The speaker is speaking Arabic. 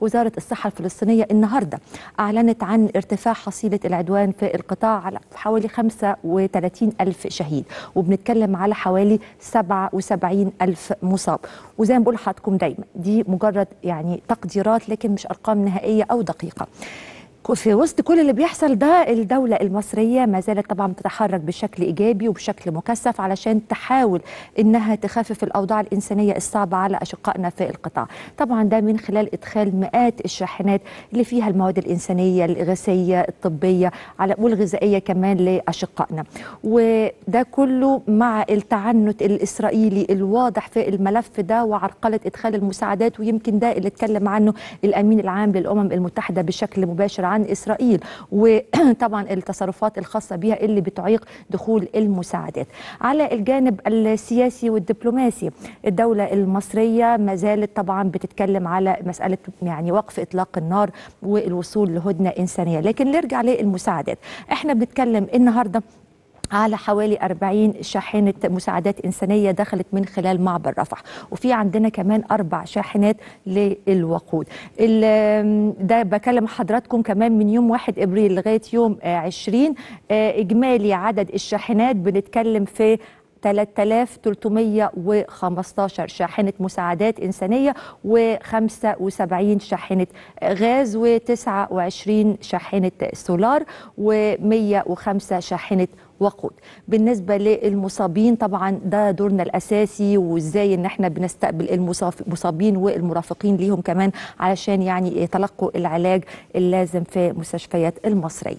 وزارة الصحة الفلسطينية النهاردة أعلنت عن ارتفاع حصيلة العدوان في القطاع على حوالي 35 ألف شهيد وبنتكلم على حوالي 77 ألف مصاب وزي ما بقول لحضراتكم دايما دي مجرد يعني تقديرات لكن مش أرقام نهائية أو دقيقة وفي وسط كل اللي بيحصل ده الدولة المصرية ما زالت طبعا بتتحرك بشكل إيجابي وبشكل مكثف علشان تحاول إنها تخفف الأوضاع الإنسانية الصعبة على أشقائنا في القطاع طبعا ده من خلال إدخال مئات الشاحنات اللي فيها المواد الإنسانية الإغاثية الطبية على والغذائية كمان لأشقائنا وده كله مع التعنت الإسرائيلي الواضح في الملف ده وعرقلة إدخال المساعدات ويمكن ده اللي اتكلم عنه الأمين العام للأمم المتحدة بشكل مباشر عن عن إسرائيل وطبعا التصرفات الخاصة بها اللي بتعيق دخول المساعدات على الجانب السياسي والدبلوماسي الدولة المصرية ما زالت طبعا بتتكلم على مسألة يعني وقف إطلاق النار والوصول لهدنة إنسانية لكن نرجع للمساعدات احنا بنتكلم النهاردة على حوالي 40 شاحنة مساعدات إنسانية دخلت من خلال معبر رفح وفي عندنا كمان أربع شاحنات للوقود ده بكلم حضراتكم كمان من يوم 1 إبريل لغاية يوم 20 آه، إجمالي عدد الشاحنات بنتكلم في 3315 شاحنة مساعدات إنسانية و75 شاحنة غاز و29 شاحنة سولار و105 شاحنة وقود بالنسبه للمصابين طبعا ده دورنا الاساسي وازاي ان احنا بنستقبل المصابين والمرافقين ليهم كمان علشان يعني يتلقوا العلاج اللازم في مستشفيات المصريه